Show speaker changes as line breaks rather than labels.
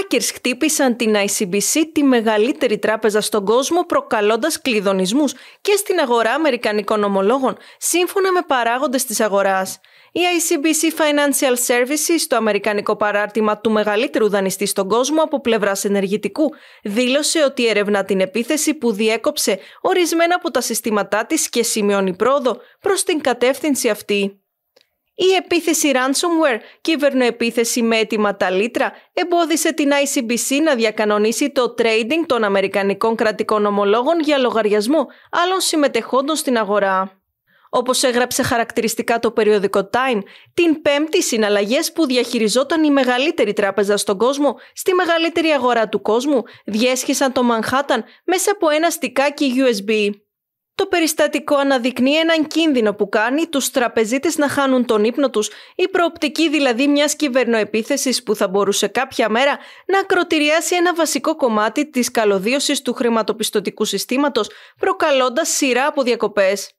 hackers χτύπησαν την ICBC, τη μεγαλύτερη τράπεζα στον κόσμο, προκαλώντας κλειδονισμούς και στην αγορά Αμερικανικών ομολόγων, σύμφωνα με παράγοντες της αγοράς. Η ICBC Financial Services, το αμερικανικό παράρτημα του μεγαλύτερου δανειστή στον κόσμο από πλευράς ενεργητικού, δήλωσε ότι ερευνά την επίθεση που διέκοψε ορισμένα από τα συστήματά της και σημειώνει πρόοδο προς την κατεύθυνση αυτή. Η επίθεση ransomware, κυβερνοεπίθεση με έτοιμα τα λίτρα, εμπόδισε την ICBC να διακανονίσει το trading των Αμερικανικών κρατικών ομολόγων για λογαριασμό άλλων συμμετεχόντων στην αγορά. Όπως έγραψε χαρακτηριστικά το περιοδικό Time, την πέμπτη συναλλαγές που διαχειριζόταν η μεγαλύτερη τράπεζα στον κόσμο στη μεγαλύτερη αγορά του κόσμου διέσχισαν το Manhattan μέσα από ένα στικάκι USB. Το περιστατικό αναδεικνύει έναν κίνδυνο που κάνει τους τραπεζίτες να χάνουν τον ύπνο τους, η προοπτική δηλαδή μιας κυβερνοεπίθεσης που θα μπορούσε κάποια μέρα να ακροτηριάσει ένα βασικό κομμάτι της καλωδίωσης του χρηματοπιστωτικού συστήματος, προκαλώντας σειρά από διακοπές.